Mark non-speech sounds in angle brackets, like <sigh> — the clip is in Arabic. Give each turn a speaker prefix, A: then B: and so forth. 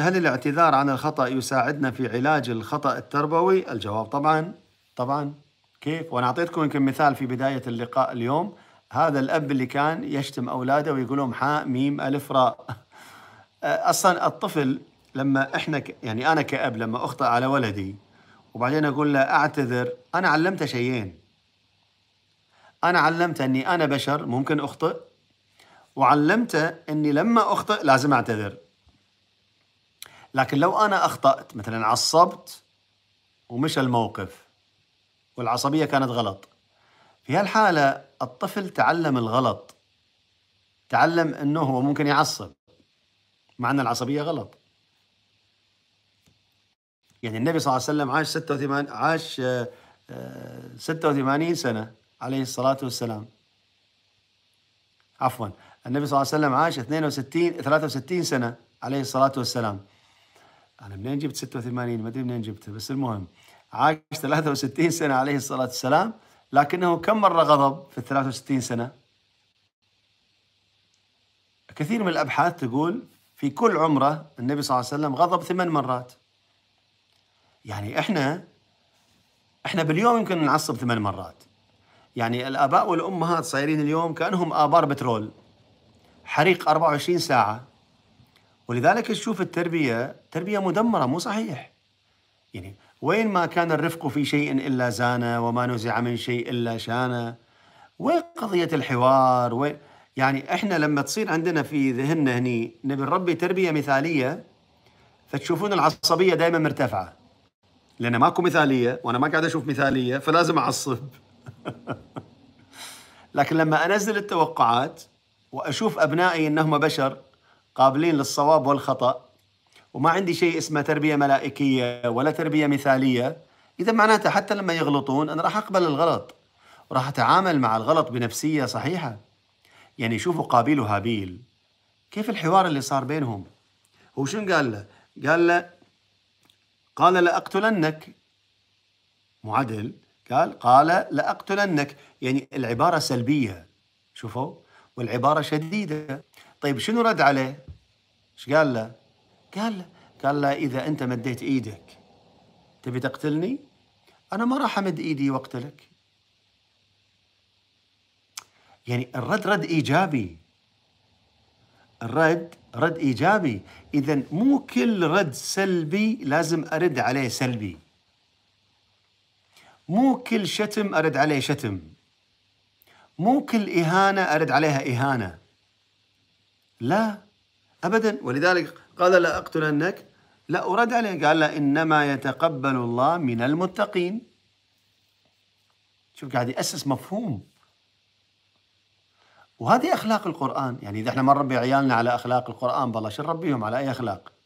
A: هل الاعتذار عن الخطأ يساعدنا في علاج الخطأ التربوي؟ الجواب طبعا طبعا كيف؟ وأنا أعطيتكم يمكن مثال في بداية اللقاء اليوم هذا الأب اللي كان يشتم أولاده ويقول لهم حاء ميم ألف راء أه، أصلا الطفل لما إحنا ك... يعني أنا كأب لما أخطأ على ولدي وبعدين أقول له أعتذر أنا علمته شيئين أنا علمته أني أنا بشر ممكن أخطئ وعلمته أني لما أخطئ لازم أعتذر لكن لو أنا أخطأت مثلا عصبت ومشى الموقف والعصبية كانت غلط في هالحالة الطفل تعلم الغلط تعلم أنه هو ممكن يعصب مع أن العصبية غلط يعني النبي صلى الله عليه وسلم عاش 86 عاش 86 آه، آه، سنة عليه الصلاة والسلام عفوا النبي صلى الله عليه وسلم عاش 62 63 سنة عليه الصلاة والسلام انا منين جبت 86 ما ادري منين جبته بس المهم عاش 63 سنه عليه الصلاه والسلام لكنه كم مره غضب في ال 63 سنه؟ كثير من الابحاث تقول في كل عمره النبي صلى الله عليه وسلم غضب ثمان مرات. يعني احنا احنا باليوم يمكن نعصب ثمان مرات. يعني الاباء والامهات صايرين اليوم كانهم ابار بترول. حريق 24 ساعه ولذلك تشوف التربية تربية مدمرة مو صحيح يعني وين ما كان الرفق في شيء إلا زانه وما نزع من شيء إلا شانه وين قضية الحوار وين يعني احنا لما تصير عندنا في ذهننا هني نبي نربي تربية مثالية فتشوفون العصبية دائما مرتفعة لأن ماكو مثالية وأنا ما قاعد أشوف مثالية فلازم أعصب <laughs> لكن لما أنزل التوقعات وأشوف أبنائي أنهم بشر قابلين للصواب والخطأ وما عندي شيء اسمه تربية ملائكية ولا تربية مثالية إذا معناته حتى لما يغلطون أنا راح أقبل الغلط وراح أتعامل مع الغلط بنفسية صحيحة يعني شوفوا قابيل وهابيل كيف الحوار اللي صار بينهم هو شنو قال له قال له قال لأقتلنك معدل قال قال لأقتلنك يعني العبارة سلبية شوفوا والعبارة شديدة طيب شنو رد عليه؟ ايش قال له؟ قال له قال له اذا انت مديت ايدك تبي تقتلني؟ انا ما راح امد ايدي واقتلك. يعني الرد رد ايجابي. الرد رد ايجابي، اذا مو كل رد سلبي لازم ارد عليه سلبي. مو كل شتم ارد عليه شتم. مو كل اهانه ارد عليها اهانه. لا أبدا ولذلك قال لا أقتلنك لا أرد عليه قال لا إنما يتقبل الله من المتقين شوف قاعد يأسس مفهوم وهذه أخلاق القرآن يعني إذا احنا ما نربي عيالنا على أخلاق القرآن بالله شو نربيهم على أي أخلاق